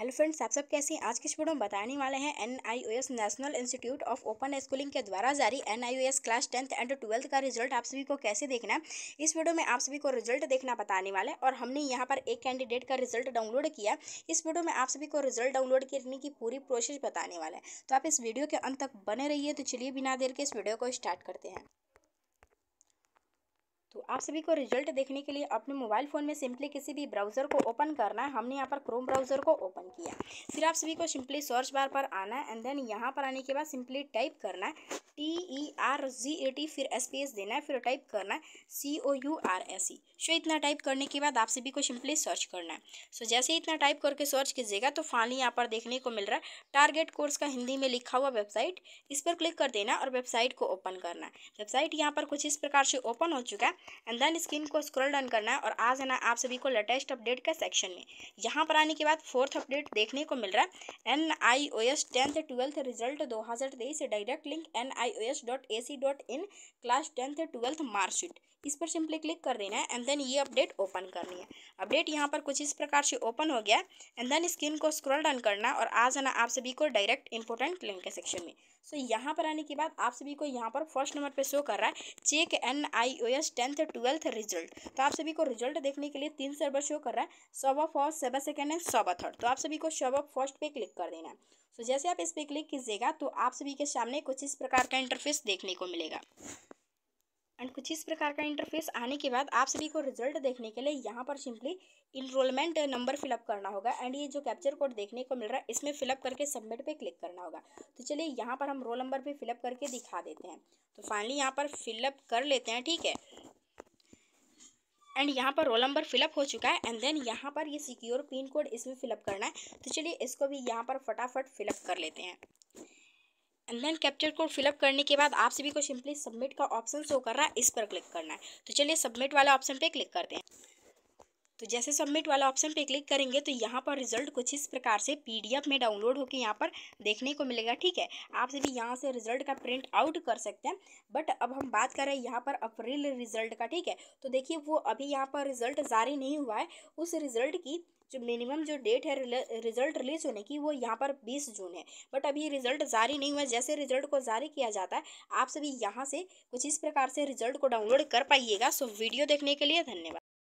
hello friends आप सब कैसे हैं आज के वीडियो में बताने वाले हैं as National Institute of Open Schooling के द्वारा जारी as class tenth and twelfth का रिजल्ट आप सभी को कैसे देखना है इस वीडियो में आप सभी को रिजल्ट देखना बताने वाला है और हमने यहाँ पर एक कैंडिडेट का रिजल्ट डाउनलोड किया इस वीडियो में आप सभी को रिजल्ट डाउनलोड करने की पूरी प्रोसेस बताने वाला है तो आप इस वीडियो के अंत तक बने रहिए तो चलिए बिना देर के इस वीडियो को स्टार्ट करते हैं तो आप सभी को रिजल्ट देखने के लिए अपने मोबाइल फ़ोन में सिंपली किसी भी ब्राउज़र को ओपन करना है हमने यहाँ पर क्रोम ब्राउज़र को ओपन किया फिर आप सभी को सिंपली सर्च बार पर आना है एंड देन यहाँ पर आने के बाद सिंपली टाइप करना है T E R G A T फिर स्पेस देना है फिर टाइप करना है C O U R S E so इतना टाइप करने के बाद आप सभी को सिंपली सर्च करना है सो so, जैसे इतना टाइप करके सर्च कीजिएगा तो फाइनली यहाँ पर देखने को मिल रहा है टारगेट कोर्स का हिंदी में लिखा हुआ वेबसाइट इस पर क्लिक कर देना और वेबसाइट को ओपन करना वेबसाइट यहाँ पर कुछ इस प्रकार से ओपन हो चुका है एंड देन स्क्रीन को स्क्रॉल डाउन करना है और आ जाना आप सभी को लेटेस्ट अपडेट का सेक्शन में यहाँ पर आने के बाद फोर्थ अपडेट देखने को मिल रहा है N I O S tenth twelfth result दो हज़ार तेईस direct link N I O S dot A C dot in class tenth twelfth marksheet इस पर सिंपली क्लिक कर देना है एंड देन ये अपडेट ओपन करनी है अपडेट यहाँ पर कुछ इस प्रकार से ओपन हो गया एंड देन स्क्रीन को स्क्रॉल डाउन करना और आ जाना आप सभी को डायरेक्ट इंपोर्टेंट लिंक के सेक्शन में सो so, यहाँ पर आने के बाद आप सभी को यहाँ पर फर्स्ट नंबर पे शो कर रहा है check N I O S tenth tenth twelfth result तो आप सभी को रिजल्ट देखने के लिए तीन सर्वर शो कर रहा है सवा फर्स्ट सेवा सेकेंड एंड सवा थर्ड तो आप सभी को सवा फर्स्ट पे क्लिक कर देना है सो जैसे आप इस पर क्लिक कीजिएगा तो आप सभी के सामने कुछ इस प्रकार का इंटरफेस देखने को मिलेगा एंड कुछ इस प्रकार का इंटरफेस आने के बाद आप सभी को रिजल्ट देखने के लिए यहाँ पर सिंपली इनरोलमेंट नंबर फिलअप करना होगा एंड ये जो कैप्चर कोड देखने को मिल रहा है इसमें फिलअप करके सबमिट पे क्लिक करना होगा तो चलिए यहाँ पर हम रोल नंबर भी फिलअप करके दिखा देते हैं तो फाइनली यहाँ पर फिलअप कर लेते हैं ठीक है एंड यहाँ पर रोल नंबर फिलअप हो चुका है एंड देन यहाँ पर ये सिक्योर पिन कोड इसमें फिलअप करना है तो चलिए इसको भी यहाँ पर फटाफट फिलअप कर लेते हैं and then captcha code fill up करने के बाद आपसे भी को सिंपली सबमिट का ऑप्शन शो कर रहा है इस पर क्लिक करना है तो चलिए सबमिट वाले ऑप्शन पे क्लिक करते हैं तो जैसे सबमिट वाला ऑप्शन पे क्लिक करेंगे तो यहाँ पर रिजल्ट कुछ इस प्रकार से पीडीएफ में डाउनलोड होकर यहाँ पर देखने को मिलेगा ठीक है आप सभी यहाँ से रिजल्ट का प्रिंट आउट कर सकते हैं बट अब हम बात कर रहे हैं यहाँ पर अप्रैल रिजल्ट का ठीक है तो देखिए वो अभी यहाँ पर रिजल्ट जारी नहीं हुआ है उस रिजल्ट की जो मिनिमम जो डेट है रिजल्ट रिलीज होने की वो यहाँ पर बीस जून है बट अभी रिजल्ट जारी नहीं हुआ जैसे रिजल्ट को जारी किया जाता है आप सभी यहाँ से कुछ इस प्रकार से रिजल्ट को डाउनलोड कर पाइएगा सो वीडियो देखने के लिए धन्यवाद